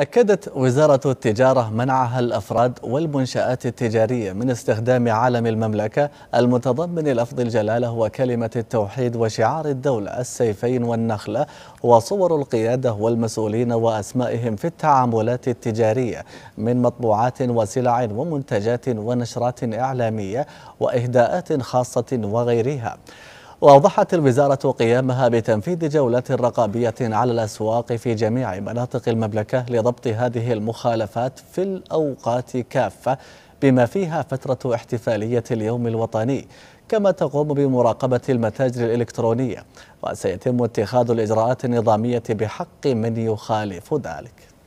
أكدت وزارة التجارة منعها الأفراد والمنشآت التجارية من استخدام علم المملكة المتضمن لفظ الجلالة وكلمة التوحيد وشعار الدولة السيفين والنخلة وصور القيادة والمسؤولين وأسمائهم في التعاملات التجارية من مطبوعات وسلع ومنتجات ونشرات إعلامية وإهداءات خاصة وغيرها وأوضحت الوزارة قيامها بتنفيذ جولات رقابية على الأسواق في جميع مناطق المملكة لضبط هذه المخالفات في الأوقات كافة بما فيها فترة احتفالية اليوم الوطني كما تقوم بمراقبة المتاجر الإلكترونية وسيتم اتخاذ الإجراءات النظامية بحق من يخالف ذلك